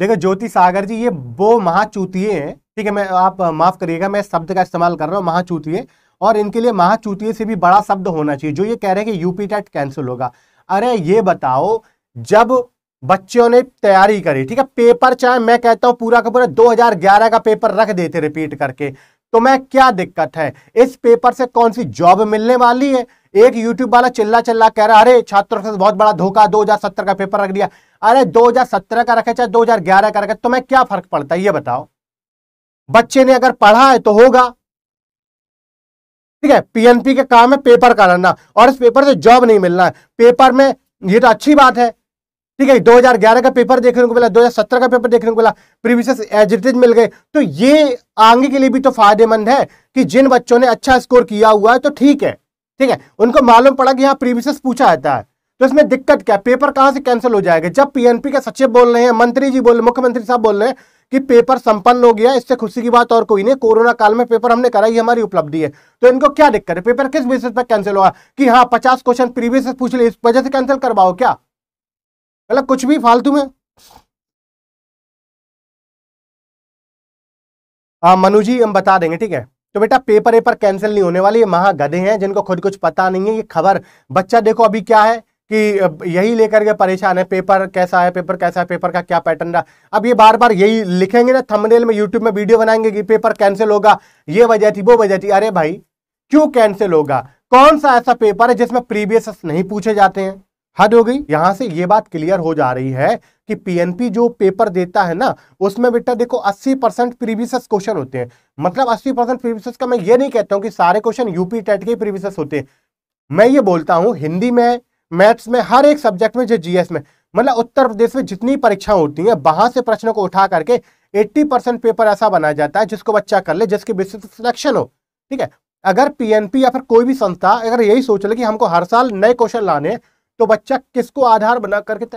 देखो ज्योति सागर जी ये वो महाचूतीय है ठीक है मैं आप माफ करिएगा मैं शब्द का इस्तेमाल कर रहा हूँ महाचूतीय और इनके लिए महाचूतीय से भी बड़ा शब्द होना चाहिए जो ये कह रहे हैं कि यूपी टेट कैंसिल होगा अरे ये बताओ जब बच्चों ने तैयारी करी ठीक है पेपर चाहे मैं कहता हूँ पूरा का पूरा 2011 का पेपर रख देते रिपीट करके तो मैं क्या दिक्कत है इस पेपर से कौन सी जॉब मिलने वाली है एक यूट्यूब वाला चिल्ला चिल्ला कह रहा अरे छात्रों से बहुत बड़ा धोखा 2017 का पेपर रख दिया अरे 2017 का रखे चाहे 2011 का रखे तो मैं क्या फर्क पड़ता है ये बताओ बच्चे ने अगर पढ़ा है तो होगा ठीक है पीएनपी के काम है पेपर कराना और इस पेपर से जॉब नहीं मिलना है पेपर में ये तो अच्छी बात है ठीक है 2011 का पेपर देखने को मिला 2017 का पेपर देखने को मिला प्रीवियस एजिटेज मिल गए तो ये आगे के लिए भी तो फायदेमंद है कि जिन बच्चों ने अच्छा स्कोर किया हुआ है तो ठीक है ठीक है उनको मालूम पड़ा कि यहाँ प्रीवियस पूछा जाता है तो इसमें दिक्कत क्या पेपर कहाँ से कैंसिल हो जाएगा जब पीएनपी के सचिव बोल रहे हैं मंत्री जी बोल मुख्यमंत्री साहब बोल रहे हैं कि पेपर संपन्न हो गया इससे खुशी की बात और कोई नहीं कोरोना काल में पेपर हमने कराई हमारी उपलब्धि है तो इनको क्या दिक्कत है पेपर किस बेसिस पर कैंसिल हुआ कि हाँ पचास क्वेश्चन प्रीवियस पूछ लिए इस वजह से कैंसिल करवाओ क्या मतलब कुछ भी फालतू में हाँ मनु जी हम बता देंगे ठीक है तो बेटा पेपर वेपर कैंसिल नहीं होने वाली ये महा गधे हैं जिनको खुद कुछ पता नहीं है ये खबर बच्चा देखो अभी क्या है कि यही लेकर के परेशान है पेपर कैसा है पेपर कैसा है पेपर का क्या पैटर्न रहा अब ये बार बार यही लिखेंगे ना थंबनेल में यूट्यूब में वीडियो बनाएंगे कि पेपर कैंसिल होगा ये वजह थी वो वजह थी अरे भाई क्यों कैंसिल होगा कौन सा ऐसा पेपर है जिसमें प्रीवियस नहीं पूछे जाते हैं हद हो गई यहां से ये बात क्लियर हो जा रही है कि पीएनपी जो पेपर देता है ना उसमें बेटा देखो 80 परसेंट प्रीवियस क्वेश्चन होते हैं मतलब 80 परसेंट प्रीवियस का मैं ये नहीं कहता हूं कि सारे क्वेश्चन यूपी टेट के प्रीवियस होते हैं मैं ये बोलता हूं हिंदी में मैथ्स में हर एक सब्जेक्ट में जो जीएस में मतलब उत्तर प्रदेश में जितनी परीक्षा होती है वहां से प्रश्नों को उठा करके एट्टी परसेंट पेपर ऐसा बनाया जाता है जिसको बच्चा कर ले जिसके बेसिस सिलेक्शन हो ठीक है अगर पीएनपी या फिर कोई भी संस्था अगर यही सोच ले कि हमको हर साल नए क्वेश्चन लाने हैं तो बच्चा किसको आधार बना करके